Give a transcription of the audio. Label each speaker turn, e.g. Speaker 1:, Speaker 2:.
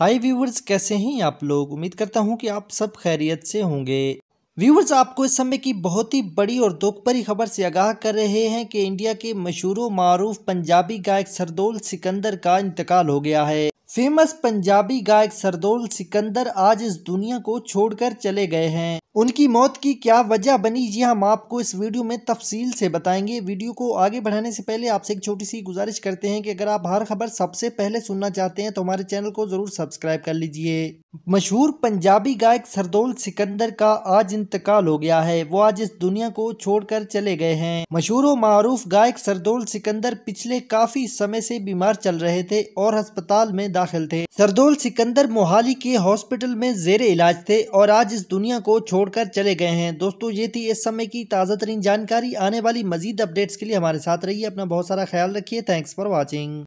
Speaker 1: हाय viewers कैसे हैं आप लोग उम्मीद करता हूं कि आप सब खैरियत से होंगे व्यूवर्स आपको इस समय की बहुत ही बड़ी और दुख भरी खबर से आगाह कर रहे हैं कि इंडिया के मशहूर मारूफ पंजाबी गायक सरदोल सिकंदर का इंतकाल हो गया है फेमस पंजाबी गायक सरदोल सिकंदर आज इस दुनिया को छोड़कर चले गए हैं उनकी मौत की क्या वजह बनी जी हाँ, हम आपको इस वीडियो में तफसील से बताएंगे वीडियो को आगे बढ़ाने से पहले आपसे एक छोटी सी गुजारिश करते हैं कि अगर आप हर खबर सबसे पहले सुनना चाहते हैं तो हमारे चैनल को ज़रूर सब्सक्राइब कर लीजिए मशहूर पंजाबी गायक सरदोल सिकंदर का आज इंतकाल हो गया है वो आज इस दुनिया को छोड़कर चले गए हैं मशहूर व मारूफ गायक सरदोल सिकंदर पिछले काफ़ी समय से बीमार चल रहे थे और अस्पताल में दाखिल थे सरदोल सिकंदर मोहाली के हॉस्पिटल में जेर इलाज थे और आज इस दुनिया को छोड़कर चले गए हैं दोस्तों ये थी इस समय की ताज़ा तरीन जानकारी आने वाली मजीद अपडेट्स के लिए हमारे साथ रहिए अपना बहुत सारा ख्याल रखिए थैंक्स फॉर वॉचिंग